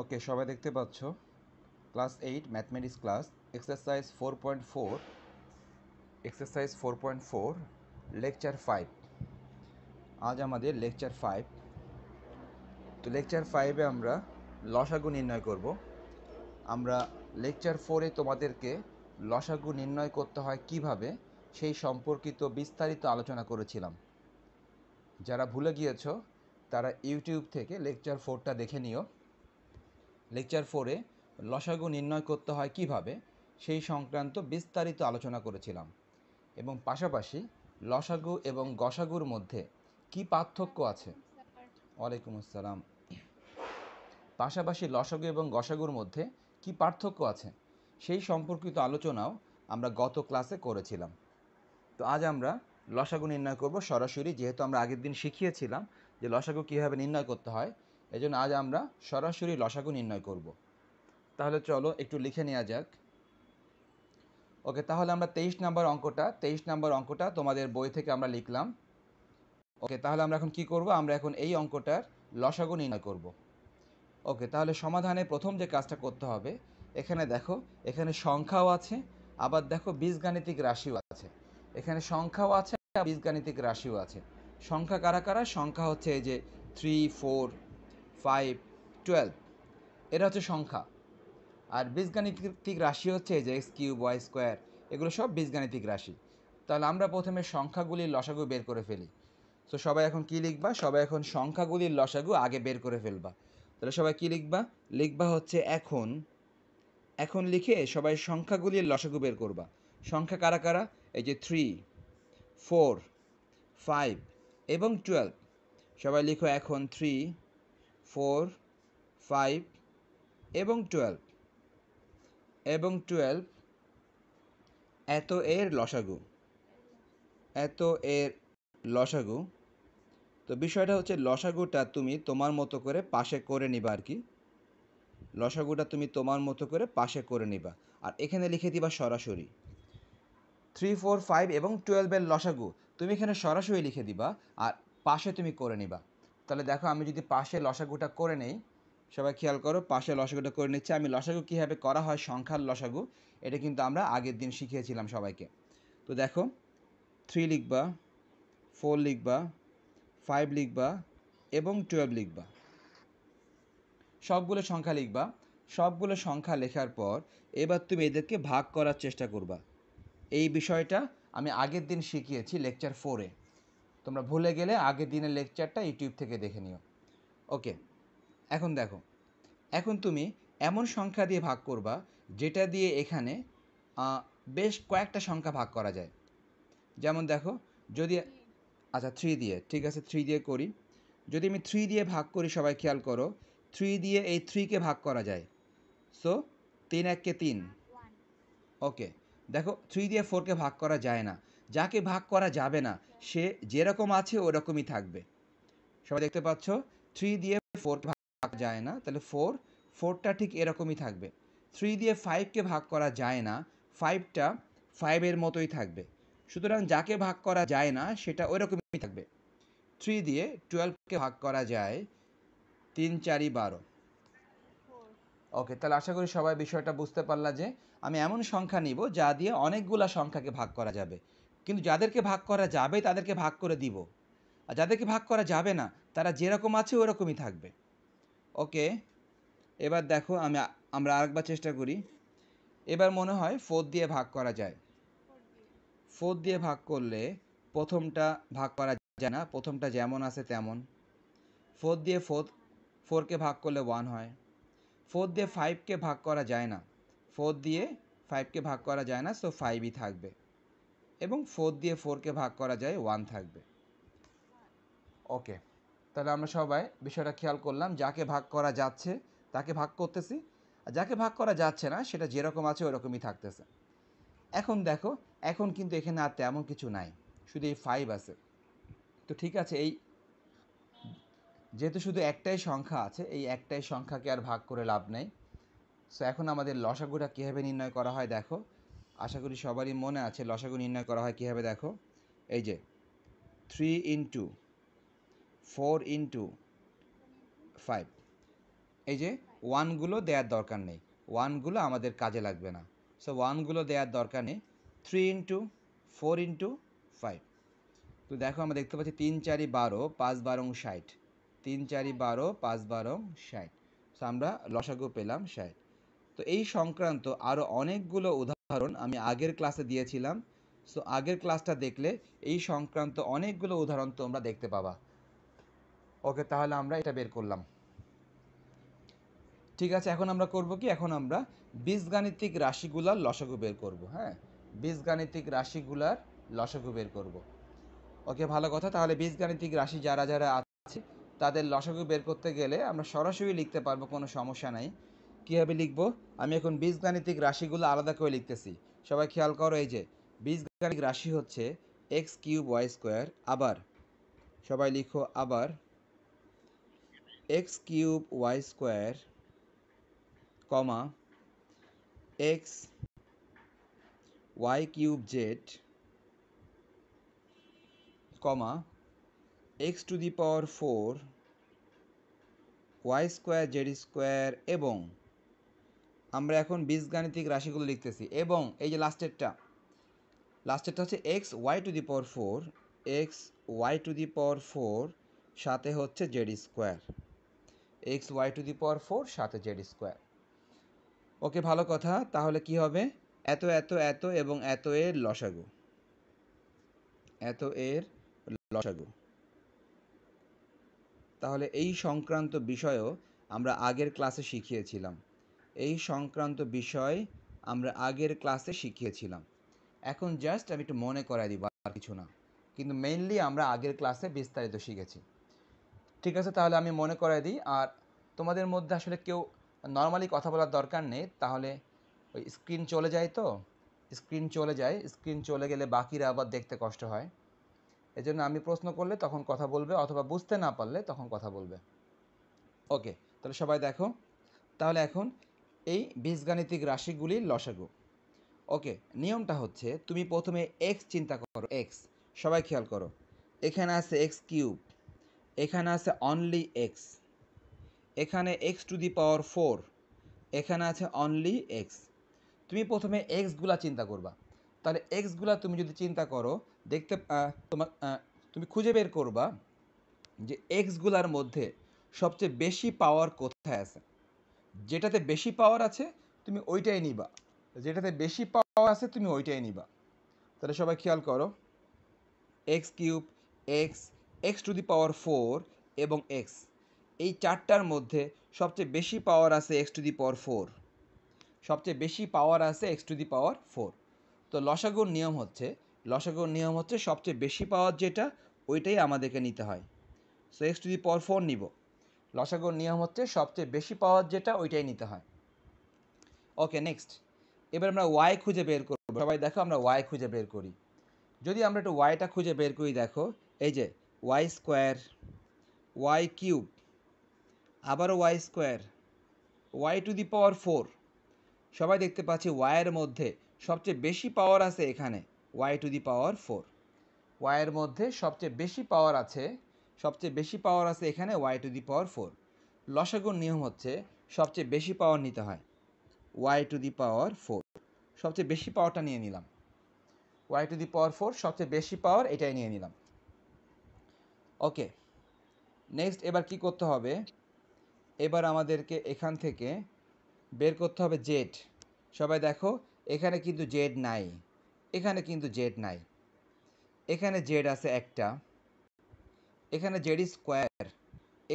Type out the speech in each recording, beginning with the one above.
ওকে সবাই দেখতে পাচ্ছ class eight mathematics class exercise four point four exercise four point four lecture five আজ আমাদের লেকচার ফাইভ তো লেকচার ফাইভে আমরা লসাগু নির্ণয় করব আমরা লেকচার ফোরে তোমাদেরকে লসাগু নির্ণয় করতে হয় কিভাবে সেই সম্পর্কিত বিস্তারিত আলোচনা করেছিলাম যারা ভুলে গিয়েছ তারা ইউটিউব থেকে লেকচার ফোরটা দেখে নিও লেকচার ফোরে লসাগু নির্ণয় করতে হয় কিভাবে সেই সংক্রান্ত বিস্তারিত আলোচনা করেছিলাম এবং পাশাপাশি লসাগু এবং গসাগুর মধ্যে কি পার্থক্য আছে ওয়ালাইকুম আসসালাম পাশাপাশি লসাগু এবং গসাগুর মধ্যে কি পার্থক্য আছে সেই সম্পর্কিত আলোচনাও আমরা গত ক্লাসে করেছিলাম তো আজ আমরা লসাগু নির্ণয় করব সরাসরি যেহেতু আমরা আগের দিন শিখিয়েছিলাম যে লসাগু কীভাবে নির্ণয় করতে হয় এই জন্য আজ আমরা সরাসরি লসাগু নির্ণয় করব তাহলে চলো একটু লিখে নেওয়া যাক ওকে তাহলে আমরা তেইশ নাম্বার অঙ্কটা তেইশ নাম্বার অঙ্কটা তোমাদের বই থেকে আমরা লিখলাম ওকে তাহলে আমরা এখন কি করব আমরা এখন এই অঙ্কটার লসাগু নির্ণয় করব ওকে তাহলে সমাধানে প্রথম যে কাজটা করতে হবে এখানে দেখো এখানে সংখ্যাও আছে আবার দেখো বীজগাণিতিক রাশিও আছে এখানে সংখ্যাও আছে বীজগাণিতিক রাশিও আছে সংখ্যা কারা কারা সংখ্যা হচ্ছে এই যে থ্রি ফোর ফাইভ টুয়েলভ এটা হচ্ছে সংখ্যা আর বীজগাণিতিক রাশি হচ্ছে যে এক্স কিউব ওয়াই স্কোয়ার এগুলো সব বীজগাণিতিক রাশি তাহলে আমরা প্রথমে সংখ্যাগুলির লসাগু বের করে ফেলি তো সবাই এখন কি লিখবা সবাই এখন সংখ্যাগুলির লসাগু আগে বের করে ফেলবা তাহলে সবাই কি লিখবা লিখবা হচ্ছে এখন এখন লিখে সবাই সংখ্যাগুলির লসাগু বের করবা সংখ্যা কারা কারা এই যে থ্রি ফোর ফাইভ এবং টুয়েলভ সবাই লিখো এখন থ্রি ফোর ফাইভ এবং টুয়েলভ এবং টুয়েলভ এত এর লসাগু এত এর লসাগু তো বিষয়টা হচ্ছে লসাগুটা তুমি তোমার মতো করে পাশে করে নিবা আর কি লসাগুটা তুমি তোমার মতো করে পাশে করে নিবা আর এখানে লিখে দিবা সরাসরি থ্রি ফোর ফাইভ এবং টুয়েলভের লসাগু তুমি এখানে সরাসরি লিখে দিবা আর পাশে তুমি করে নিবা তাহলে দেখো আমি যদি পাশে লসাগুটা করে নেই সবাই খেয়াল করো পাশে লসাগুটা করে নিচ্ছে আমি লসাগু কীভাবে করা হয় সংখ্যার লসাগু এটা কিন্তু আমরা আগের দিন শিখিয়েছিলাম সবাইকে তো দেখো থ্রি লিখবা ফোর লিখবা ফাইভ লিখবা এবং টুয়েলভ লিখবা সবগুলো সংখ্যা লিখবা সবগুলো সংখ্যা লেখার পর এবার তুমি এদেরকে ভাগ করার চেষ্টা করবা এই বিষয়টা আমি আগের দিন শিখিয়েছি লেকচার ফোরে তোমরা ভুলে গেলে আগের দিনের লেকচারটা ইউটিউব থেকে দেখে নিও ওকে এখন দেখো এখন তুমি এমন সংখ্যা দিয়ে ভাগ করবা যেটা দিয়ে এখানে বেশ কয়েকটা সংখ্যা ভাগ করা যায় যেমন দেখো যদি আচ্ছা থ্রি দিয়ে ঠিক আছে থ্রি দিয়ে করি যদি আমি থ্রি দিয়ে ভাগ করি সবাই খেয়াল করো থ্রি দিয়ে এই থ্রিকে ভাগ করা যায় সো তিন এককে তিন ওকে দেখো থ্রি দিয়ে ফোরকে ভাগ করা যায় না যাকে ভাগ করা যাবে না সে যেরকম আছে ওরকমই থাকবে সবাই দেখতে পাচ্ছ থ্রি দিয়ে ফোর ভাগ যায় না তাহলে ফোর ফোরটা ঠিক এরকমই থাকবে থ্রি দিয়ে ফাইভকে ভাগ করা যায় না ফাইভটা ফাইভের মতোই থাকবে সুতরাং যাকে ভাগ করা যায় না সেটা ওইরকমই থাকবে থ্রি দিয়ে টুয়েলভকে ভাগ করা যায় তিন চারি বারো ওকে তাহলে আশা করি সবাই বিষয়টা বুঝতে পারলা যে আমি এমন সংখ্যা নিব যা দিয়ে অনেকগুলা সংখ্যাকে ভাগ করা যাবে কিন্তু যাদেরকে ভাগ করা যাবে তাদেরকে ভাগ করে দিব আর যাদেরকে ভাগ করা যাবে না তারা যেরকম আছে ওরকমই থাকবে ওকে এবার দেখো আমি আমরা আরেকবার চেষ্টা করি এবার মনে হয় ফোর দিয়ে ভাগ করা যায় ফোর দিয়ে ভাগ করলে প্রথমটা ভাগ করা যায় না প্রথমটা যেমন আছে তেমন ফোর দিয়ে ফোর ফোরকে ভাগ করলে ওয়ান হয় ফোর দিয়ে ফাইভকে ভাগ করা যায় না ফোর দিয়ে ফাইভকে ভাগ করা যায় না সো ফাইভই থাকবে এবং ফোর দিয়ে ফোরকে ভাগ করা যায় ওয়ান থাকবে ওকে তাহলে আমরা সবাই বিষয়টা খেয়াল করলাম যাকে ভাগ করা যাচ্ছে তাকে ভাগ করতেছি আর যাকে ভাগ করা যাচ্ছে না সেটা যেরকম আছে ওরকমই থাকতেছে এখন দেখো এখন কিন্তু এখানে আর তেমন কিছু নাই শুধু এই ফাইভ আছে তো ঠিক আছে এই যেহেতু শুধু একটাই সংখ্যা আছে এই একটাই সংখ্যাকে আর ভাগ করে লাভ নেই সো এখন আমাদের লসাগুটা কীভাবে নির্ণয় করা হয় দেখো আশা করি সবারই মনে আছে লসাগু নির্ণয় করা হয় কীভাবে দেখো এই যে three into four into five এই যে ওয়ানগুলো দেওয়ার দরকার নেই ওয়ানগুলো আমাদের কাজে লাগবে না সো ওয়ানগুলো দেওয়ার দরকার নেই three into four into five তো দেখো আমরা দেখতে পাচ্ছি তিন চারি বারো পাঁচ বারং ষাট তিন চারি বারো পাঁচ বারং ষাট সো আমরা লসাগু পেলাম ষাট তো এই সংক্রান্ত আরও অনেকগুলো উদাহরণ উদাহরণ আমি আগের ক্লাসে দিয়েছিলাম সো আগের ক্লাসটা দেখলে এই সংক্রান্ত অনেকগুলো উদাহরণ তোমরা দেখতে পাবা ওকে তাহলে আমরা এটা বের করলাম ঠিক আছে এখন আমরা করব কি এখন আমরা বীজগাণিতিক রাশিগুলার লসাগু বের করব হ্যাঁ বীজগাণিতিক রাশিগুলার লসাগু বের করব ওকে ভালো কথা তাহলে বীজগাণিতিক রাশি যারা যারা আছে তাদের লসাগু বের করতে গেলে আমরা সরাসরি লিখতে পারবো কোনো সমস্যা নাই কীভাবে লিখব আমি এখন বীজগাণিতিক রাশিগুলো আলাদা করে লিখতেছি সবাই খেয়াল করো এই যে বীজগাণিতিক রাশি হচ্ছে এক্স কিউব ওয়াই স্কোয়ার আবার সবাই লিখো আবার X cube Y square comma X Y cube Z comma X to the power four Y square Z square এবং আমরা এখন বীজগাণিতিক রাশিগুলো লিখতেছি এবং এই যে লাস্টেরটা লাস্টেরটা হচ্ছে X Y to the power four X Y to the power four সাথে হচ্ছে Z square X Y to the power four সাথে জেড স্কোয়ার ওকে ভালো কথা তাহলে কি হবে এত এত এত এবং এত এর লসাগু এত এর লসাগু তাহলে এই সংক্রান্ত বিষয়ও আমরা আগের ক্লাসে শিখিয়েছিলাম এই সংক্রান্ত বিষয় আমরা আগের ক্লাসে শিখিয়েছিলাম এখন জাস্ট আমি একটু মনে করাই দিব আর কিছু না কিন্তু মেইনলি আমরা আগের ক্লাসে বিস্তারিত শিখেছি ঠিক আছে তাহলে আমি মনে করাই দিই আর তোমাদের মধ্যে আসলে কেউ নর্মালি কথা বলার দরকার নেই তাহলে ওই স্ক্রিন চলে যায় তো স্ক্রিন চলে যায় স্ক্রিন চলে গেলে বাকিরা আবার দেখতে কষ্ট হয় এই জন্য আমি প্রশ্ন করলে তখন কথা বলবে অথবা বুঝতে না পারলে তখন কথা বলবে ওকে তাহলে সবাই দেখো তাহলে এখন এই বীজগাণিতিক রাশিগুলির লসাগু ওকে নিয়মটা হচ্ছে তুমি প্রথমে এক্স চিন্তা করো এক্স সবাই খেয়াল করো এখানে আছে এক্স কিউব এখানে আছে অনলি এক্স এখানে X to the power four এখানে আছে অনলি এক্স তুমি প্রথমে এক্সগুলা চিন্তা করবা তাহলে এক্সগুলা তুমি যদি চিন্তা করো দেখতে তোমার তুমি খুঁজে বের করবা যে এক্সগুলার মধ্যে সবচেয়ে বেশি পাওয়ার কোথায় আছে যেটাতে বেশি পাওয়ার আছে তুমি ওইটাই নিবা যেটাতে বেশি পাওয়ার আছে তুমি ওইটাই নিবা তাহলে সবাই খেয়াল করো X cube X X to the power four এবং এক্স এই চারটার মধ্যে সবচেয়ে বেশি পাওয়ার আছে X to the power four সবচেয়ে বেশি পাওয়ার আছে X to the power four তো লসাগুর নিয়ম হচ্ছে লসাগুর নিয়ম হচ্ছে সবচেয়ে বেশি পাওয়ার যেটা ওইটাই আমাদেরকে নিতে হয় so X to the power four নিব লসাগুর নিয়ম হচ্ছে সবচেয়ে বেশি পাওয়ার যেটা ওইটাই নিতে হয় ওকে নেক্সট এবার আমরা ওয়াই খুঁজে বের করবো সবাই দেখো আমরা ওয়াই খুঁজে বের করি যদি আমরা একটু ওয়াইটা খুঁজে বের করি দেখো এই যে ওয়াই স্কোয়ার ওয়াই কিউব আবারও Y square Y to the power four সবাই দেখতে পাচ্ছি ওয়াইয়ের মধ্যে সবচেয়ে বেশি পাওয়ার আছে এখানে Y to the power four ওয়াইয়ের মধ্যে সবচেয়ে বেশি পাওয়ার আছে সবচেয়ে বেশি পাওয়ার আছে এখানে Y to the power four লসাগুর নিয়ম হচ্ছে সবচেয়ে বেশি পাওয়ার নিতে হয় Y to the power four সবচেয়ে বেশি পাওয়ারটা নিয়ে নিলাম Y to the power four সবচেয়ে বেশি পাওয়ার এটাই নিয়ে নিলাম ওকে নেক্সট এবার কি করতে হবে এবার আমাদেরকে এখান থেকে বের করতে হবে জেড সবাই দেখো এখানে কিন্তু জেড নাই এখানে কিন্তু জেড নাই এখানে জেড আছে একটা এখানে জেডি স্কোয়ার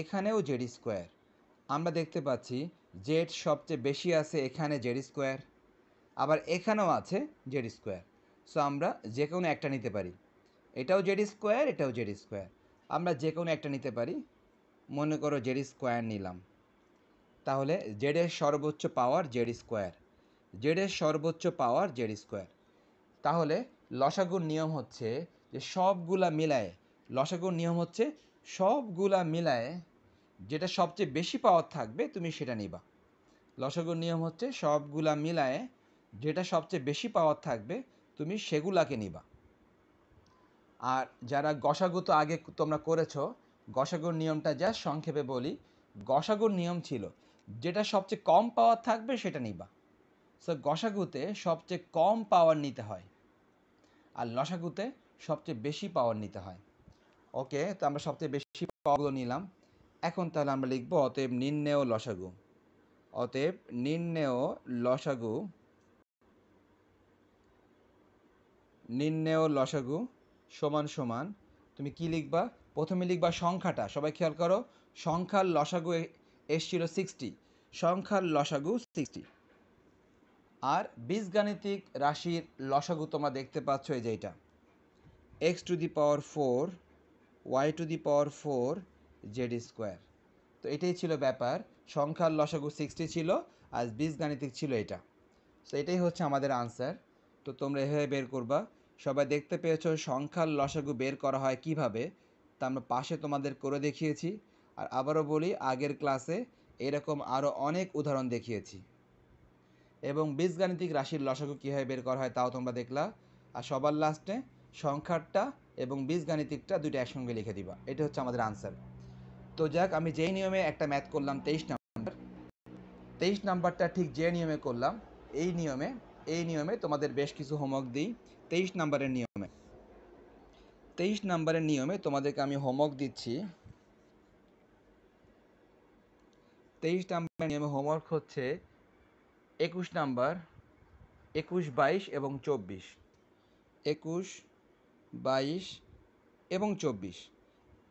এখানেও জেডি স্কোয়ার আমরা দেখতে পাচ্ছি জেড সবচেয়ে বেশি আছে এখানে জেডি স্কোয়ার আবার এখানেও আছে জেডি স্কোয়ার সো আমরা যে কোনো একটা নিতে পারি এটাও জেডি স্কোয়ার এটাও জেডি স্কোয়ার আমরা যে কোনো একটা নিতে পারি মনে করো জেডি স্কোয়ার নিলাম তাহলে জেডের সর্বোচ্চ পাওয়ার জেডি স্কোয়ার জেডের সর্বোচ্চ পাওয়ার জেডি স্কোয়ার তাহলে লসাগুর নিয়ম হচ্ছে যে সবগুলা মিলায় লসাগুর নিয়ম হচ্ছে সবগুলা মিলায়ে যেটা সবচেয়ে বেশি পাওয়ার থাকবে তুমি সেটা নিবা লসাগুর নিয়ম হচ্ছে সবগুলা মিলায়ে যেটা সবচেয়ে বেশি পাওয়ার থাকবে তুমি সেগুলাকে নিবা আর যারা গসাগু তো আগে তোমরা করেছো গসাগুর নিয়মটা যা সংক্ষেপে বলি গসাগুর নিয়ম ছিল যেটা সবচেয়ে কম পাওয়ার থাকবে সেটা নিবা সো গসাগুতে সবচেয়ে কম পাওয়ার নিতে হয় আর লসাগুতে সবচেয়ে বেশি পাওয়ার নিতে হয় ওকে তো আমরা সবচেয়ে বেশি পাওয়াগুলো নিলাম এখন তাহলে আমরা লিখব অতএব নির্ণেয় লসাগু অতএব নির্ণেয় লসাগু নির্ণেয় লসাগু সমান সমান তুমি কি লিখবা প্রথমে লিখবা সংখ্যাটা সবাই খেয়াল করো সংখ্যার লসাগু এসছিল সিক্সটি সংখ্যার লসাগু সিক্সটি আর বীজগাণিতিক রাশির লসাগু তোমরা দেখতে পাচ্ছ এই যে এটা X to the power four Y to the power four Z square তো এটাই ছিল ব্যাপার সংখ্যার লসাগু সিক্সটি ছিল আর বীজগাণিতিক ছিল এটা তো এটাই হচ্ছে আমাদের আনসার তো তোমরা এভাবে বের করবা সবাই দেখতে পেয়েছো সংখ্যার লসাগু বের করা হয় কিভাবে তা আমরা পাশে তোমাদের করে দেখিয়েছি আর আবারও বলি আগের ক্লাসে এরকম আরও অনেক উদাহরণ দেখিয়েছি এবং বীজগাণিতিক রাশির লসাগু কীভাবে বের করা হয় তাও তোমরা দেখলা আর সবার লাস্টে সংখ্যাটা এবং বীজগাণিতিকটা দুইটা একসঙ্গে লিখে দিবা এটা হচ্ছে আমাদের আনসার তো যাক আমি যেই নিয়মে একটা ম্যাথ করলাম তেইশ নাম্বার তেইশ নাম্বারটা ঠিক যে নিয়মে করলাম এই নিয়মে এই নিয়মে তোমাদের বেশ কিছু হোমওয়ার্ক দিই তেইশ নাম্বারের নিয়মে তেইশ নাম্বারের নিয়মে তোমাদেরকে আমি হোমওয়ার্ক দিচ্ছি তেইশ নাম্বারের নিয়মে হোমওয়ার্ক হচ্ছে একুশ নাম্বার একুশ বাইশ এবং চব্বিশ একুশ বাইশ এবং চব্বিশ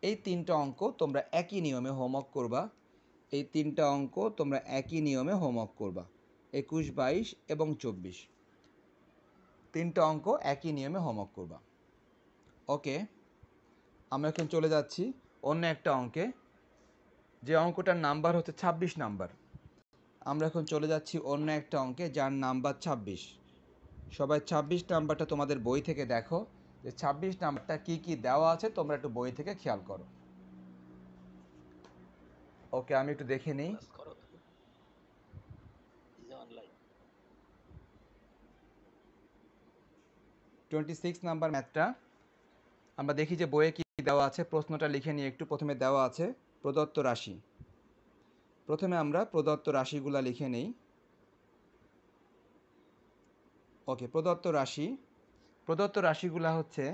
এই তিনটা অঙ্ক তোমরা একই নিয়মে হোমওয়ার্ক করবা এই তিনটা অঙ্ক তোমরা একই নিয়মে হোমওয়ার্ক করবা একুশ বাইশ এবং চব্বিশ তিনটা অঙ্ক একই নিয়মে হোমওয়ার্ক করবা ওকে আমরা এখন চলে যাচ্ছি অন্য একটা অঙ্কে যে অঙ্কটার নাম্বার হচ্ছে ২৬ নাম্বার আমরা এখন চলে যাচ্ছি অন্য একটা অঙ্কে যার নাম্বার ২৬ সবাই ২৬ নাম্বারটা তোমাদের বই থেকে দেখো যে ২৬ নাম্বারটা কি কি দেওয়া আছে তোমরা একটু বই থেকে খেয়াল করো ওকে আমি একটু দেখে নিই টোয়েন্টি সিক্স নাম্বার ম্যাথটা আমরা দেখি যে বইয়ে কি দেওয়া আছে প্রশ্নটা লিখে নিয়ে একটু প্রথমে দেওয়া আছে প্রদত্ত রাশি প্রথমে আমরা প্রদত্ত রাশিগুলা লিখে নেই ওকে প্রদত্ত রাশি প্রদত্ত রাশিগুলা হচ্ছে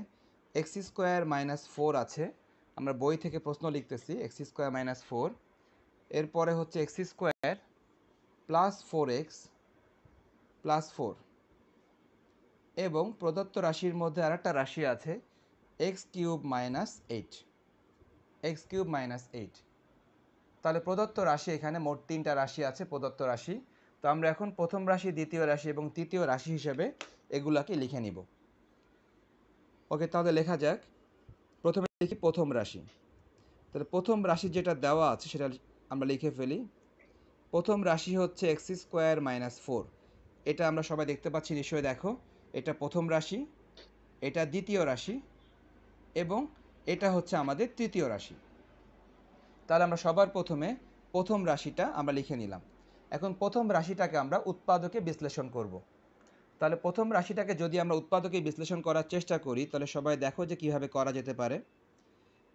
এক্স স্কোয়ার মাইনাস ফোর আছে আমরা বই থেকে প্রশ্ন লিখতেছি এক্স স্কোয়ার মাইনাস ফোর এরপরে হচ্ছে X square plus four X plus four এবং প্রদত্ত রাশির মধ্যে আর একটা রাশি আছে X cube minus eight X cube minus eight তাহলে প্রদত্ত রাশি এখানে মোট তিনটা রাশি আছে প্রদত্ত রাশি তো আমরা এখন প্রথম রাশি দ্বিতীয় রাশি এবং তৃতীয় রাশি হিসেবে এগুলাকে লিখে নিব ওকে তাহলে লেখা যাক প্রথমে লিখি প্রথম রাশি তাহলে প্রথম রাশি যেটা দেওয়া আছে সেটা আমরা লিখে ফেলি প্রথম রাশি হচ্ছে এক্স স্কোয়ার মাইনাস ফোর এটা আমরা সবাই দেখতে পাচ্ছি নিশ্চয়ই দেখো এটা প্রথম রাশি এটা দ্বিতীয় রাশি এবং এটা হচ্ছে আমাদের তৃতীয় রাশি তাহলে আমরা সবার প্রথমে প্রথম রাশিটা আমরা লিখে নিলাম এখন প্রথম রাশিটাকে আমরা উৎপাদকে বিশ্লেষণ করব তাহলে প্রথম রাশিটাকে যদি আমরা উৎপাদকে বিশ্লেষণ করার চেষ্টা করি তাহলে সবাই দেখো যে কিভাবে করা যেতে পারে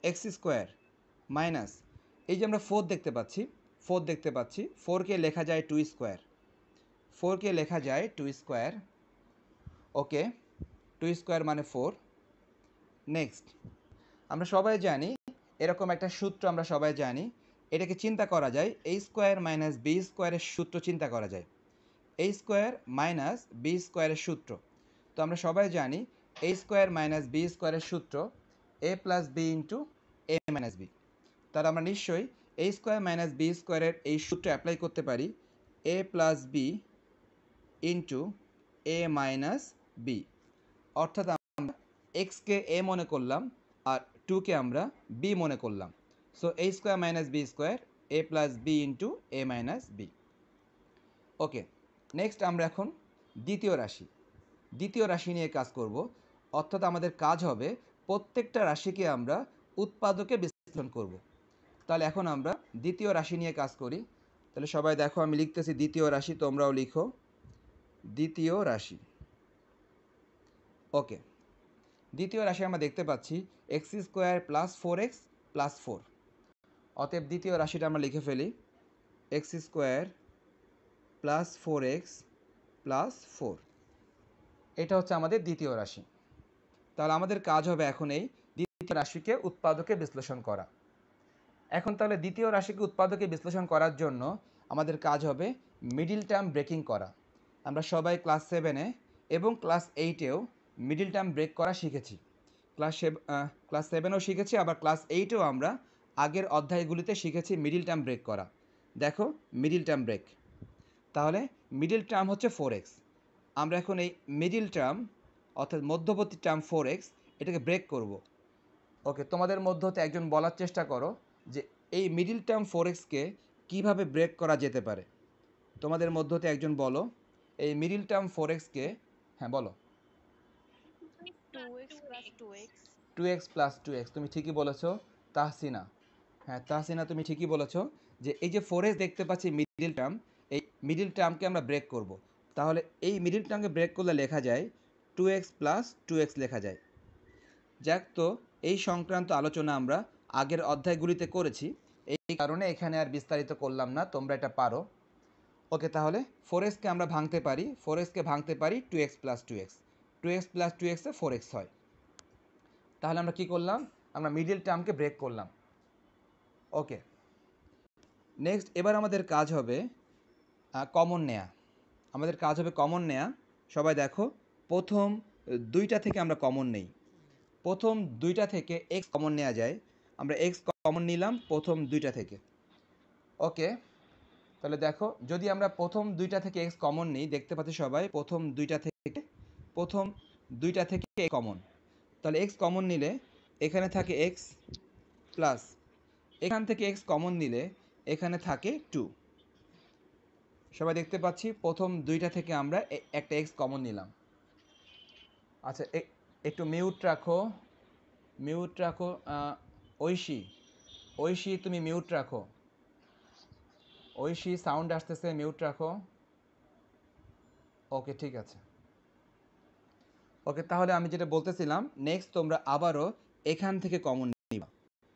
এক্স স্কোয়ার মাইনাস এই যে আমরা ফোর দেখতে পাচ্ছি ফোর দেখতে পাচ্ছি ফোরকে লেখা যায় টু স্কোয়ার ফোরকে লেখা যায় two square okay two square মানে ফোর নেক্সট আমরা সবাই জানি এরকম একটা সূত্র আমরা সবাই জানি এটাকে চিন্তা করা যায় এই স্কোয়ার মাইনাস বি স্কোয়ারের সূত্র চিন্তা করা যায় এ স্কোয়ার মাইনাস বি স্কোয়ারের সূত্র তো আমরা সবাই জানি এ স্কোয়ার মাইনাস বি স্কোয়ারের সূত্র A plus B into A minus B তাহলে আমরা নিশ্চয়ই এ স্কোয়ার মাইনাস বি স্কোয়ারের এই সূত্র অ্যাপ্লাই করতে পারি A plus B into A minus B অর্থাৎ আমরা এক্সকে এ মনে করলাম আর টুকে আমরা বি মনে করলাম so A square minus B square A plus B into A minus B okay next আমরা এখন দ্বিতীয় রাশি দ্বিতীয় রাশি নিয়ে কাজ করব অর্থাৎ আমাদের কাজ হবে প্রত্যেকটা রাশিকে আমরা উৎপাদকে বিশ্লেষণ করব। তাহলে এখন আমরা দ্বিতীয় রাশি নিয়ে কাজ করি তাহলে সবাই দেখো আমি লিখতেছি দ্বিতীয় রাশি তোমরাও লিখো দ্বিতীয় রাশি ওকে দ্বিতীয় রাশি আমরা দেখতে পাচ্ছি X square plus four X plus four অতএব দ্বিতীয় রাশিটা আমরা লিখে ফেলি X square plus four X plus four এটা হচ্ছে আমাদের দ্বিতীয় রাশি তাহলে আমাদের কাজ হবে এখন এই দ্বিতীয় রাশিকে উৎপাদকে বিশ্লেষণ করা এখন তাহলে দ্বিতীয় রাশিকে উৎপাদকে বিশ্লেষণ করার জন্য আমাদের কাজ হবে মিডিল টার্ম ব্রেকিং করা আমরা সবাই ক্লাস সেভেনে এবং ক্লাস এইটেও মিডিল টার্ম ব্রেক করা শিখেছি ক্লাস ক্লাস সেভেনেও শিখেছি আবার ক্লাস এইটেও আমরা আগের অধ্যায়গুলিতে শিখেছি মিডিল টার্ম ব্রেক করা দেখো মিডিল টার্ম ব্রেক তাহলে মিডিল টার্ম হচ্ছে ফোর এক্স আমরা এখন এই মিডিল টার্ম অর্থাৎ মধ্যবর্তী টার্ম ফোর এক্স এটাকে ব্রেক করব ওকে তোমাদের মধ্য হতে একজন বলার চেষ্টা করো যে এই মিডিল টার্ম ফোর এক্সকে কীভাবে ব্রেক করা যেতে পারে তোমাদের মধ্য হতে একজন বলো এই মিডিল টার্ম ফোর এক্সকে হ্যাঁ বলো two x plus two X তুমি ঠিকই বলেছো তাহসিনা হ্যাঁ তাহসিনা তুমি ঠিকই বলেছো যে এই যে ফোর এক্স দেখতে পাচ্ছি মিডিল টার্ম মিডিল টার্মকে আমরা ব্রেক করব। তাহলে এই মিডিল টার্মকে ব্রেক করলে লেখা যায় two x plus two X লেখা যায় যাক তো এই সংক্রান্ত আলোচনা আমরা আগের অধ্যায়গুলিতে করেছি এই কারণে এখানে আর বিস্তারিত করলাম না তোমরা এটা পারো ওকে তাহলে ফোর এক্সকে আমরা ভাঙতে পারি ফোর এক্সকে ভাঙতে পারি two x plus two X two x plus two এক্সে ফোর এক্স হয় তাহলে আমরা কি করলাম আমরা মিডিল টার্মকে ব্রেক করলাম ওকে নেক্সট এবার আমাদের কাজ হবে কমন নেয়া আমাদের কাজ হবে কমন নেয়া সবাই দেখো প্রথম দুইটা থেকে আমরা কমন নেই প্রথম দুইটা থেকে এক্স কমন নেওয়া যায় আমরা এক্স কমন নিলাম প্রথম দুইটা থেকে ওকে তাহলে দেখো যদি আমরা প্রথম দুইটা থেকে এক্স কমন নিই দেখতে পাচ্ছি সবাই প্রথম দুইটা থেকে প্রথম দুইটা থেকে কমন তাহলে এক্স কমন নিলে এখানে থাকে এক্স প্লাস এখান থেকে এক্স কমন নিলে এখানে থাকে টু সবাই দেখতে পাচ্ছি প্রথম দুইটা থেকে আমরা একটা এক্স কমন নিলাম আচ্ছা একটু মিউট রাখো মিউট রাখো ঐশী ঐশী তুমি মিউট রাখো ঐশী সাউন্ড আসতেছে মিউট রাখো ওকে ঠিক আছে ওকে তাহলে আমি যেটা বলতেছিলাম নেক্সট তোমরা আবারও এখান থেকে কমন নিবা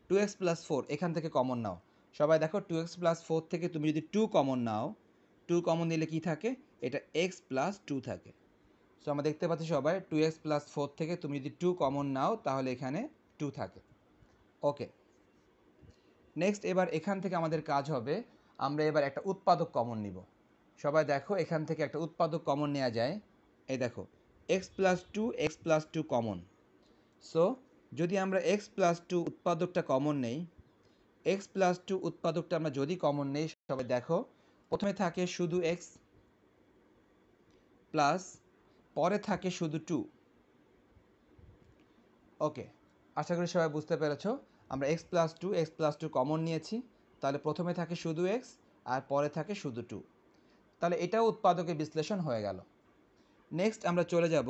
টু এক্স প্লাস ফোর এখান থেকে কমন নাও সবাই দেখো টু এক্স প্লাস ফোর থেকে তুমি যদি টু কমন নাও টু কমন নিলে কি থাকে এটা এক্স প্লাস টু থাকে সো আমরা দেখতে পাচ্ছি সবাই টু এক্স প্লাস ফোর থেকে তুমি যদি টু কমন নাও তাহলে এখানে টু থাকে ওকে নেক্সট এবার এখান থেকে আমাদের কাজ হবে আমরা এবার একটা উৎপাদক কমন নিব সবাই দেখো এখান থেকে একটা উৎপাদক কমন নেওয়া যায় এই দেখো x plus two x plus two common so যদি আমরা এক্স প্লাস টু উৎপাদকটা কমন নেই এক্স প্লাস টু উৎপাদকটা আমরা যদি কমন নেই সবাই দেখো প্রথমে থাকে শুধু এক্স প্লাস পরে থাকে শুধু টু ওকে আশা করি সবাই বুঝতে পেরেছ আমরা X plus two x plus two common নিয়েছি তাহলে প্রথমে থাকে শুধু এক্স আর পরে থাকে শুধু টু তাহলে এটাও উৎপাদকের বিশ্লেষণ হয়ে গেল নেক্সট আমরা চলে যাব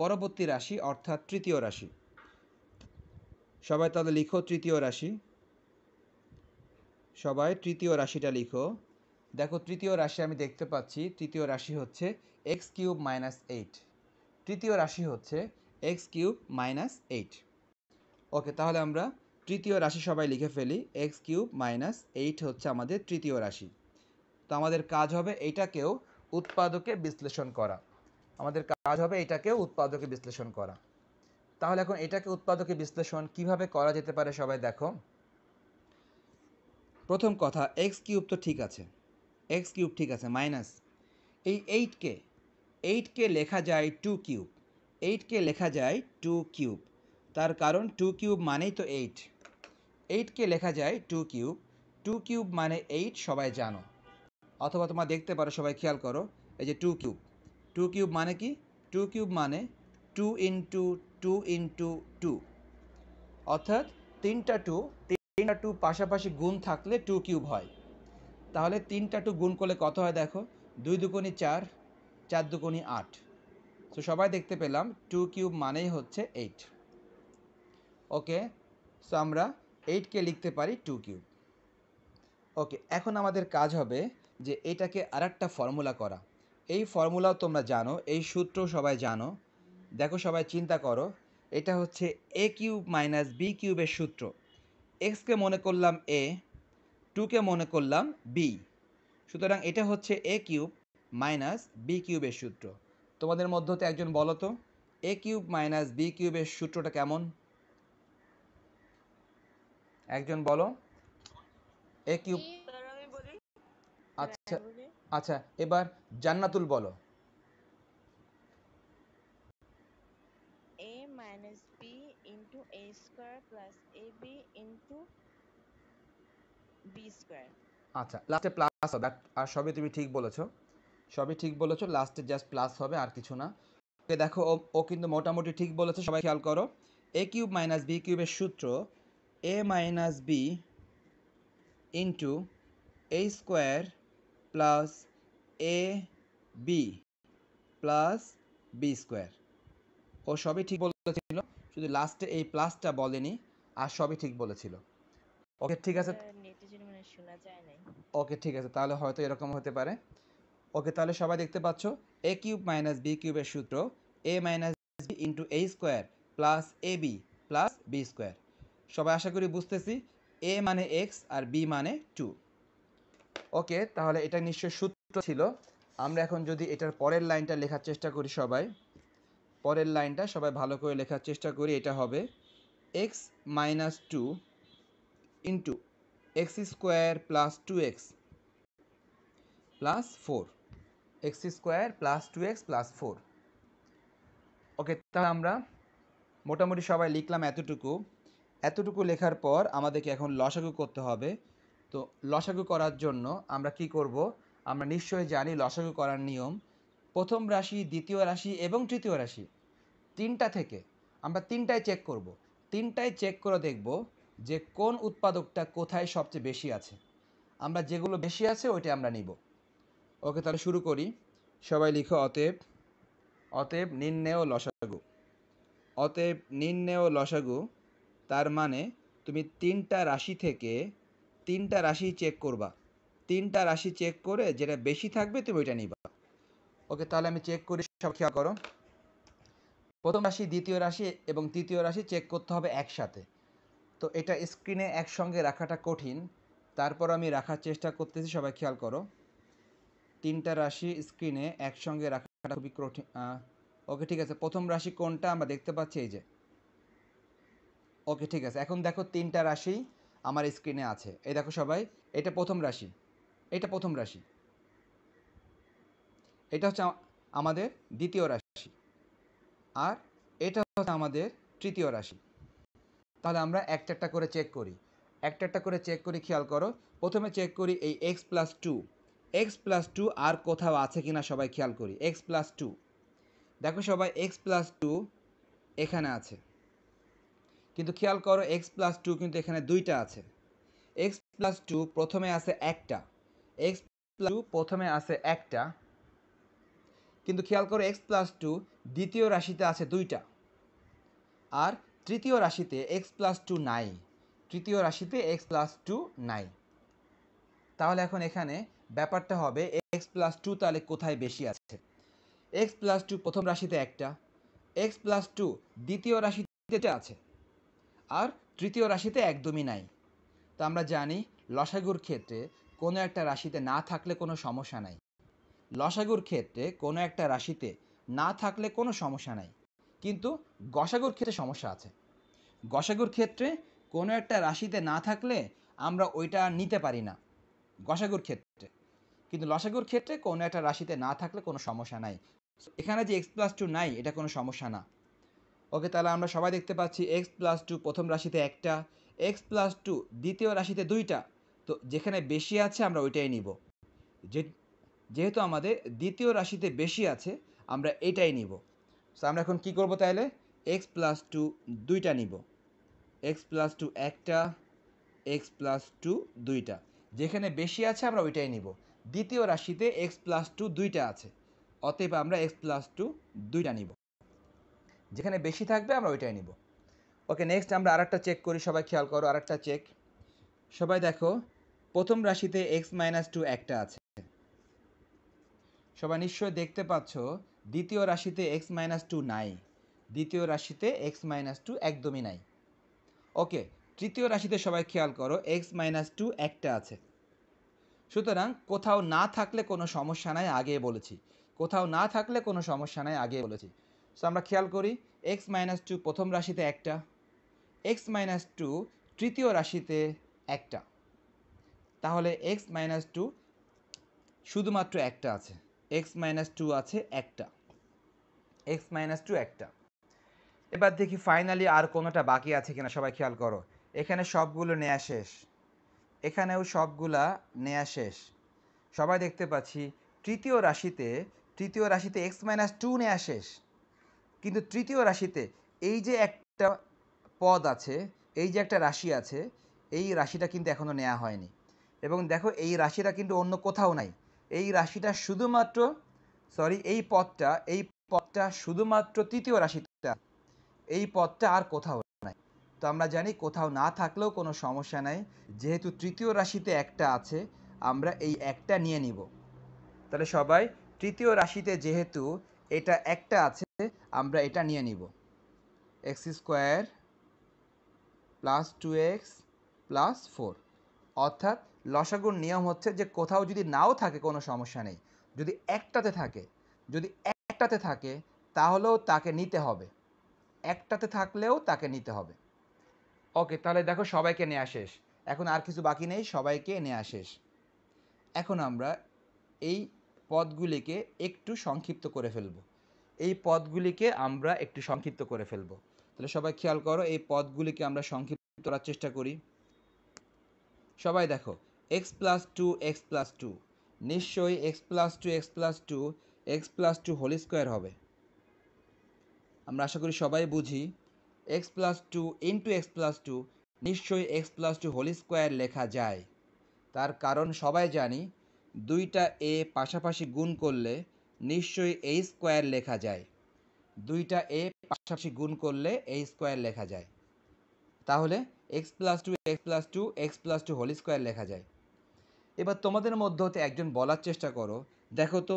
পরবর্তী রাশি অর্থাৎ তৃতীয় রাশি সবাই তাহলে লিখো তৃতীয় রাশি সবাই তৃতীয় রাশিটা লিখো দেখো তৃতীয় রাশি আমি দেখতে পাচ্ছি তৃতীয় রাশি হচ্ছে এক্স কিউব মাইনাস এইট তৃতীয় রাশি হচ্ছে X cube minus eight okay তাহলে আমরা তৃতীয় রাশি সবাই লিখে ফেলি এক্স কিউব মাইনাস এইট হচ্ছে আমাদের তৃতীয় রাশি তো আমাদের কাজ হবে এইটাকেও উৎপাদকে বিশ্লেষণ করা আমাদের কাজ হবে এটাকেও উৎপাদকে বিশ্লেষণ করা তাহলে এখন এটাকে উৎপাদকে বিশ্লেষণ কিভাবে করা যেতে পারে সবাই দেখো প্রথম কথা এক্স কিউব তো ঠিক আছে এক্স কিউব ঠিক আছে মাইনাস এই এইটকে এইটকে লেখা যায় টু কিউব এইটকে লেখা যায় টু কিউব তার কারণ টু কিউব মানেই তো এইট এইটকে লেখা যায় টু কিউব টু কিউব মানে এইট সবাই জানো অথবা তোমরা দেখতে পারো সবাই খেয়াল করো এই যে টু কিউব টু কিউব মানে কি টু কিউব মানে two into two into two অর্থাৎ তিনটা টু তিনটা টু পাশাপাশি গুণ থাকলে টু কিউব হয় তাহলে তিনটা টু গুণ করলে কত হয় দেখো দুই দুকোনি চার চার দুকোনি আট তো সবাই দেখতে পেলাম টু কিউব মানেই হচ্ছে এইট ওকে সো আমরা এইটকে লিখতে পারি টু কিউব ওকে এখন আমাদের কাজ হবে যে এটাকে আর একটা ফর্মুলা করা এই ফর্মুলাও তোমরা জানো এই সূত্র সবাই জানো দেখো সবাই চিন্তা করো এটা হচ্ছে এ কিউব মাইনাস বি কিউবের সূত্র এক্সকে মনে করলাম এ টুকে মনে করলাম বি সুতরাং এটা হচ্ছে এ কিউব মাইনাস বি কিউবের সূত্র তোমাদের মধ্য থেকে একজন বলো তো এ কিউব মাইনাস বি কিউবের সূত্রটা কেমন একজন বলো এ কিউব আচ্ছা আচ্ছা এবার জান্নাতুল বলো a minus b into a square plus ab into B square লাস্টে প্লাস হবে আর সবই তুমি ঠিক বলেছো সবই ঠিক বলেছো লাস্টে জাস্ট প্লাস হবে আর কিছু না দেখো ও কিন্তু মোটামুটি ঠিক বলেছে সবাই খেয়াল করো এ কিউব মাইনাস বি কিউবের সূত্র A minus B into A square plus A B plus B square ও সবই ঠিক বলেছিল শুধু লাস্টে এই প্লাসটা বলেনি আর সবই ঠিক বলেছিল ওকে ঠিক আছে ওকে ঠিক আছে তাহলে হয়তো এরকম হতে পারে ওকে তাহলে সবাই দেখতে পাচ্ছ এ কিউব মাইনাস বি কিউবের সূত্র A minus B into A square plus A B plus B square সবাই আশা করি বুঝতেছি এ মানে এক্স আর বি মানে টু ওকে তাহলে এটা নিশ্চয় সূত্র ছিল আমরা এখন যদি এটার পরের লাইনটা লেখার চেষ্টা করি সবাই পরের লাইনটা সবাই ভালো করে লেখার চেষ্টা করি এটা হবে x minus two into x square plus two x plus four x square plus two x plus four okay তাহলে আমরা মোটামুটি সবাই লিখলাম এতটুকু এতটুকু লেখার পর আমাদেরকে এখন লসাগু করতে হবে তো লসাগু করার জন্য আমরা কি করব আমরা নিশ্চয়ই জানি লসাগু করার নিয়ম প্রথম রাশি দ্বিতীয় রাশি এবং তৃতীয় রাশি তিনটা থেকে আমরা তিনটায় চেক করব তিনটায় চেক করে দেখব যে কোন উৎপাদকটা কোথায় সবচেয়ে বেশি আছে আমরা যেগুলো বেশি আছে ওইটা আমরা নিব ওকে তাহলে শুরু করি সবাই লিখো অতএব অতএব নির্ণেয় লসাগু অতএব ও লসাগু তার মানে তুমি তিনটা রাশি থেকে তিনটা রাশি চেক করবা তিনটা রাশি চেক করে যেটা বেশি থাকবে তুমি ওইটা নিবা ওকে তাহলে আমি চেক করি সব খেয়াল করো প্রথম রাশি দ্বিতীয় রাশি এবং তৃতীয় রাশি চেক করতে হবে একসাথে তো এটা স্ক্রিনে একসঙ্গে রাখাটা কঠিন তারপর আমি রাখার চেষ্টা করতেছি সবাই খেয়াল করো তিনটা রাশি স্ক্রিনে একসঙ্গে রাখাটা খুবই কঠিন ওকে ঠিক আছে প্রথম রাশি কোনটা আমরা দেখতে পাচ্ছি এই যে ওকে ঠিক আছে এখন দেখো তিনটা রাশি আমার স্ক্রিনে আছে এই দেখো সবাই এটা প্রথম রাশি এটা প্রথম রাশি এটা হচ্ছে আমাদের দ্বিতীয় রাশি আর এটা হচ্ছে আমাদের তৃতীয় রাশি তাহলে আমরা একটা একটা করে চেক করি একটা একটা করে চেক করি খেয়াল করো প্রথমে চেক করি এই x plus two x plus two আর কোথাও আছে কিনা সবাই খেয়াল করি এক্স প্লাস টু দেখো সবাই এক্স প্লাস টু এখানে আছে কিন্তু খেয়াল করো এক্স প্লাস টু কিন্তু এখানে দুইটা আছে এক্স প্লাস টু প্রথমে আছে একটা এক্স প্লাস টু প্রথমে আছে একটা কিন্তু খেয়াল করো এক্স প্লাস টু দ্বিতীয় রাশিতে আছে দুইটা আর তৃতীয় রাশিতে এক্স প্লাস টু নাই তৃতীয় রাশিতে এক্স প্লাস টু নাই তাহলে এখন এখানে ব্যাপারটা হবে এক্স প্লাস টু তাহলে কোথায় বেশি আছে এক্স প্লাস টু প্রথম রাশিতে একটা এক্স প্লাস টু দ্বিতীয় রাশিতে আছে আর তৃতীয় রাশিতে একদমই নাই তো আমরা জানি লসাগুর ক্ষেত্রে কোনো একটা রাশিতে না থাকলে কোনো সমস্যা নাই লসাগুর ক্ষেত্রে কোনো একটা রাশিতে না থাকলে কোনো সমস্যা নাই কিন্তু গসাগুর ক্ষেত্রে সমস্যা আছে গসাগুর ক্ষেত্রে কোনো একটা রাশিতে না থাকলে আমরা ওইটা নিতে পারি না গসাগুর ক্ষেত্রে কিন্তু লসাগুর ক্ষেত্রে কোনো একটা রাশিতে না থাকলে কোনো সমস্যা নাই এখানে যে এক্স প্লাস টু নাই এটা কোনো সমস্যা না ওকে তাহলে আমরা সবাই দেখতে পাচ্ছি এক্স প্লাস টু প্রথম রাশিতে একটা এক্স প্লাস টু দ্বিতীয় রাশিতে দুইটা তো যেখানে বেশি আছে আমরা ওইটাই নিব যেহেতু আমাদের দ্বিতীয় রাশিতে বেশি আছে আমরা এটাই নিব সো আমরা এখন কি করব তাহলে এক্স প্লাস টু দুইটা নিব এক্স প্লাস টু একটা এক্স প্লাস টু দুইটা যেখানে বেশি আছে আমরা ওইটাই নিব দ্বিতীয় রাশিতে এক্স প্লাস টু দুইটা আছে অতএব আমরা এক্স প্লাস টু দুইটা নিব যেখানে বেশি থাকবে আমরা ওইটাই নিব ওকে নেক্সট আমরা আরেকটা চেক করি সবাই খেয়াল করো আরেকটা চেক সবাই দেখো প্রথম রাশিতে এক্স মাইনাস টু একটা আছে সবাই নিশ্চয় দেখতে পাচ্ছ দ্বিতীয় রাশিতে এক্স মাইনাস টু নাই দ্বিতীয় রাশিতে এক্স মাইনাস টু একদমই নাই ওকে তৃতীয় রাশিতে সবাই খেয়াল করো এক্স মাইনাস টু একটা আছে সুতরাং কোথাও না থাকলে কোনো সমস্যা নাই আগে বলেছি কোথাও না থাকলে কোনো সমস্যা নাই আগে বলেছি সো আমরা খেয়াল করি এক্স মাইনাস টু প্রথম রাশিতে একটা এক্স মাইনাস টু তৃতীয় রাশিতে একটা তাহলে এক্স মাইনাস টু শুধুমাত্র একটা আছে এক্স মাইনাস টু আছে একটা এক্স মাইনাস টু একটা এবার দেখি ফাইনালি আর কোনোটা বাকি আছে কিনা সবাই খেয়াল করো এখানে সবগুলো নেয়া শেষ এখানেও সবগুলা নেয়া শেষ সবাই দেখতে পাচ্ছি তৃতীয় রাশিতে তৃতীয় রাশিতে এক্স মাইনাস টু নেয়া শেষ কিন্তু তৃতীয় রাশিতে এই যে একটা পদ আছে এই যে একটা রাশি আছে এই রাশিটা কিন্তু এখনও নেওয়া হয়নি এবং দেখো এই রাশিটা কিন্তু অন্য কোথাও নাই এই রাশিটা শুধুমাত্র সরি এই পদটা এই পথটা শুধুমাত্র তৃতীয় রাশিতে এই পথটা আর কোথাও নাই তো আমরা জানি কোথাও না থাকলেও কোনো সমস্যা নাই যেহেতু তৃতীয় রাশিতে একটা আছে আমরা এই একটা নিয়ে নিব তাহলে সবাই তৃতীয় রাশিতে যেহেতু এটা একটা আছে আমরা এটা নিয়ে নিব x square plus two x plus four অর্থাৎ লসাগুর নিয়ম হচ্ছে যে কোথাও যদি নাও থাকে কোনো সমস্যা নেই যদি একটাতে থাকে যদি এক একটাতে থাকে তাহলেও তাকে নিতে হবে একটাতে থাকলেও তাকে নিতে হবে ওকে তাহলে দেখো সবাইকে নিয়ে আসিস এখন আর কিছু বাকি নেই সবাইকে নিয়ে আসিস এখন আমরা এই পদগুলিকে একটু সংক্ষিপ্ত করে ফেলব এই পদগুলিকে আমরা একটু সংক্ষিপ্ত করে ফেলব তাহলে সবাই খেয়াল করো এই পদগুলিকে আমরা সংক্ষিপ্ত করার চেষ্টা করি সবাই দেখো x plus two x plus two নিশ্চয়ই x plus two x plus two x plus two whole square হবে আমরা আশা করি সবাই বুঝি x plus two into x plus two নিশ্চয়ই x plus two whole square লেখা যায় তার কারণ সবাই জানি দুইটা এ পাশাপাশি গুণ করলে নিশ্চয়ই এ স্কোয়ার লেখা যায় দুইটা এ পাশাপাশি গুণ করলে এ স্কোয়ার লেখা যায় তাহলে x plus two x plus two x plus two whole square লেখা যায় এবার তোমাদের মধ্য হতে একজন বলার চেষ্টা করো দেখো তো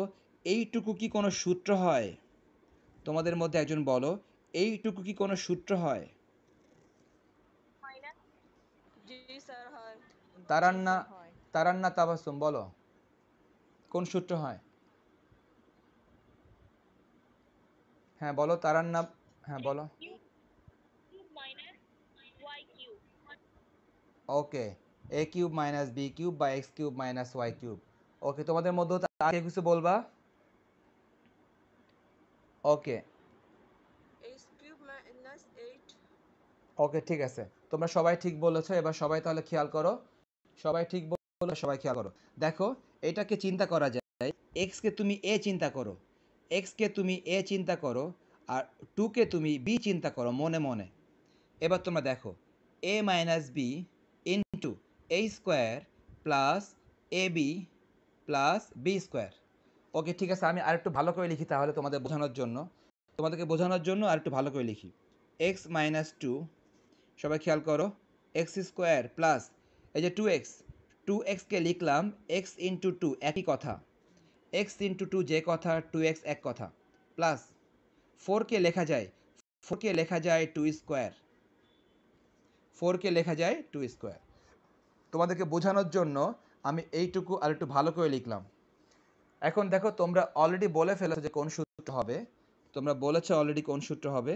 এইটুকু কি কোনো সূত্র হয় তোমাদের মধ্যে একজন বলো এইটুকু কি কোনো সূত্র হয় তারান্না তারান্না তাবাসুম বলো কোন সূত্র হয় হ্যাঁ বলো তারান্না হ্যাঁ বলো okay A cube minus B cube বা x cube minus y cube okay তোমাদের মধ্যেও তাকে কিছু বলবা ওকে ওকে ঠিক আছে তোমরা সবাই ঠিক বলেছো এবার সবাই তাহলে খেয়াল করো সবাই ঠিক বলে সবাই খেয়াল করো দেখো এটাকে চিন্তা করা যায় এক্সকে তুমি এ চিন্তা করো এক্সকে তুমি এ চিন্তা করো আর টুকে তুমি বি চিন্তা করো মনে মনে এবার তোমরা দেখো A minus B into A square plus A B plus B square okay ঠিক আছে আমি আর একটু ভালো করে লিখি তাহলে তোমাদের বোঝানোর জন্য তোমাদেরকে বোঝানোর জন্য আর একটু ভালো করে লিখি এক্স মাইনাস টু সবাই খেয়াল করো এক্স স্কোয়ার প্লাস এই যে টু এক্স টু এক্সকে লিখলাম এক্স ইন্টু টু একই কথা এক্স ইন্টু টু যে কথা টু এক্স এক কথা প্লাস ফোরকে লেখা যায় ফোরকে লেখা যায় টু স্কোয়ার ফোরকে লেখা যায় টু স্কোয়ার তোমাদেরকে বোঝানোর জন্য আমি এইটুকু আর একটু ভালো করে লিখলাম এখন দেখো তোমরা অলরেডি বলে ফেলেছো যে কোন সূত্র হবে তোমরা বলেছো অলরেডি কোন সূত্র হবে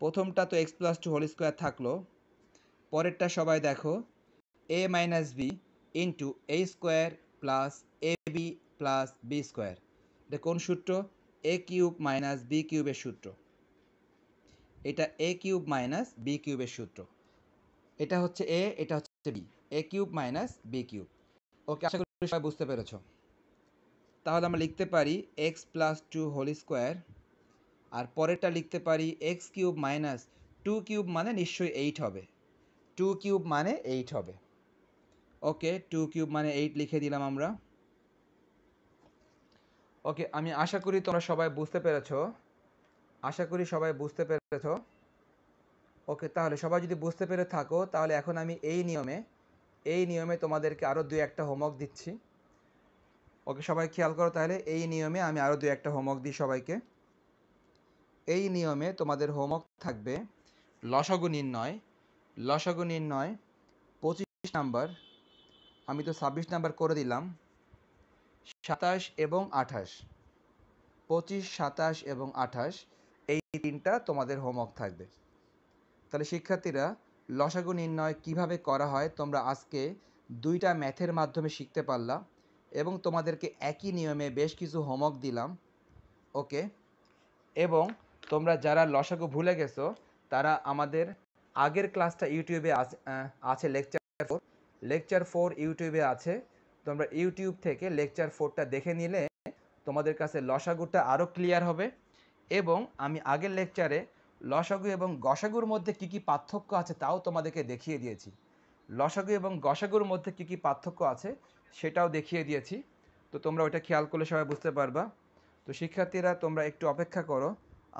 প্রথমটা তো x plus two whole square থাকলো পরেরটা সবাই দেখো A minus B into A square plus A B plus B square এটা কোন সূত্র এ কিউব মাইনাস বি কিউবের সূত্র এটা এ কিউব মাইনাস বি কিউবের সূত্র এটা হচ্ছে এ এটা হচ্ছে B A cube minus B cube okay আশা করি সবাই বুঝতে পেরেছো তাহলে আমরা লিখতে পারি x plus two whole square আর পরেরটা লিখতে পারি x cube minus two cube মানে নিশ্চয়ই এইট হবে টু কিউব মানে এইট হবে ওকে টু কিউব মানে এইট লিখে দিলাম আমরা ওকে আমি আশা করি তোমরা সবাই বুঝতে পেরেছ আশা করি সবাই বুঝতে পেরেছ ওকে তাহলে সবাই যদি বুঝতে পেরে থাকো তাহলে এখন আমি এই নিয়মে এই নিয়মে তোমাদেরকে আরও দু একটা হোমওয়ার্ক দিচ্ছি ওকে সবাই খেয়াল করো তাহলে এই নিয়মে আমি আরও দু একটা হোমওয়ার্ক দিই সবাইকে এই নিয়মে তোমাদের হোমওয়ার্ক থাকবে লসগু নির্ণয় লসগু নির্ণয় পঁচিশ নাম্বার আমি তো ছাব্বিশ নাম্বার করে দিলাম সাতাশ এবং আঠাশ পঁচিশ সাতাশ এবং আঠাশ এই তিনটা তোমাদের হোমওয়ার্ক থাকবে তাহলে শিক্ষার্থীরা লসাগু নির্ণয় কিভাবে করা হয় তোমরা আজকে দুইটা ম্যাথের মাধ্যমে শিখতে পারলা এবং তোমাদেরকে একই নিয়মে বেশ কিছু হোমওয়ার্ক দিলাম ওকে এবং তোমরা যারা লসাগু ভুলে গেছো তারা আমাদের আগের ক্লাসটা ইউটিউবে আছে লেকচার ফোর লেকচার ফোর ইউটিউবে আছে তোমরা ইউটিউব থেকে লেকচার ফোরটা দেখে নিলে তোমাদের কাছে লসাগুটা আরও ক্লিয়ার হবে এবং আমি আগের লেকচারে লসাগু এবং গসাগুর মধ্যে কী কী পার্থক্য আছে তাও তোমাদেরকে দেখিয়ে দিয়েছি লসাগু এবং গসাগুর মধ্যে কী কী পার্থক্য আছে সেটাও দেখিয়ে দিয়েছি তো তোমরা ওইটা খেয়াল করলে সবাই বুঝতে পারবা তো শিক্ষার্থীরা তোমরা একটু অপেক্ষা করো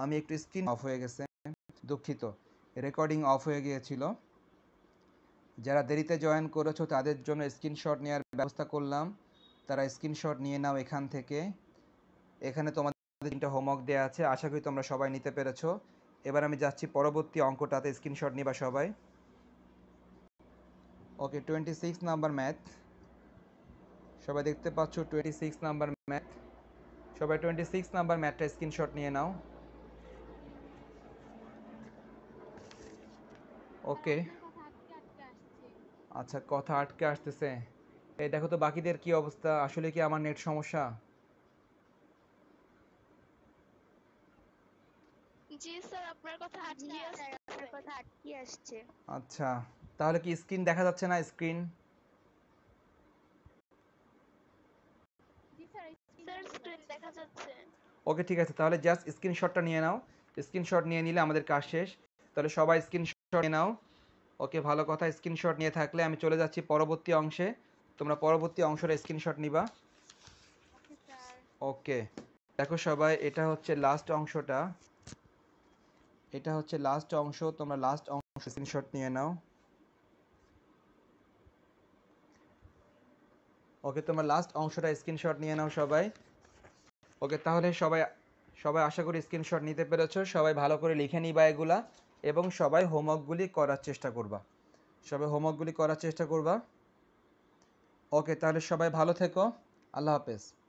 আমি একটু স্ক্রিন অফ হয়ে গেছে দুঃখিত রেকর্ডিং অফ হয়ে গিয়েছিল যারা দেরিতে জয়েন করেছো তাদের জন্য স্ক্রিনশট নেওয়ার ব্যবস্থা করলাম তারা স্ক্রিনশট নিয়ে নাও এখান থেকে এখানে তোমাদের তিনটা হোমওয়ার্ক দেওয়া আছে আশা করি তোমরা সবাই নিতে পেরেছো এবার আমি যাচ্ছি পরবর্তী অঙ্কটাতে স্ক্রিনশট নিবা সবাই okay twenty six number math সবাই দেখতে পাচ্ছ টোয়েন্টি সিক্স নাম্বার ম্যাথ সবাই টোয়েন্টি সিক্স নাম্বার ম্যাথটা স্ক্রিনশট নিয়ে নাও ওকে আচ্ছা কথা আটকে আসতেছে এই দেখো তো বাকিদের কি অবস্থা আসলে কি আমার নেট সমস্যা জি আপনার কথা আচ্ছা তাহলে কি স্ক্রিন দেখা যাচ্ছে না স্ক্রিন দেখা যাচ্ছে ওকে ঠিক আছে তাহলে জাস্ট স্ক্রিনশটটা নিয়ে নাও স্ক্রিনশট নিয়ে নিলে আমাদের কাজ শেষ তাহলে সবাই স্ক্রিনশট নিয়ে নাও ওকে ভালো কথা স্ক্রিনশট নিয়ে থাকলে আমি চলে যাচ্ছি পরবর্তী অংশে তোমরা পরবর্তী অংশের স্ক্রিনশট নিবা ওকে দেখো সবাই এটা হচ্ছে লাস্ট অংশটা এটা হচ্ছে লাস্ট অংশ তোমরা লাস্ট অংশ স্ক্রিনশট নিয়ে নাও ওকে তোমরা লাস্ট অংশটা স্ক্রিনশট নিয়ে নাও সবাই ওকে তাহলে সবাই সবাই আশা করি স্ক্রিনশট নিতে পেরেছো সবাই ভালো করে লিখে নিবা এগুলা এবং সবাই হোমওয়ার্কগুলি করার চেষ্টা করবা সবাই হোমওয়ার্কগুলি করার চেষ্টা করবা ওকে তাহলে সবাই ভালো থেকো আল্লাহ হাফেজ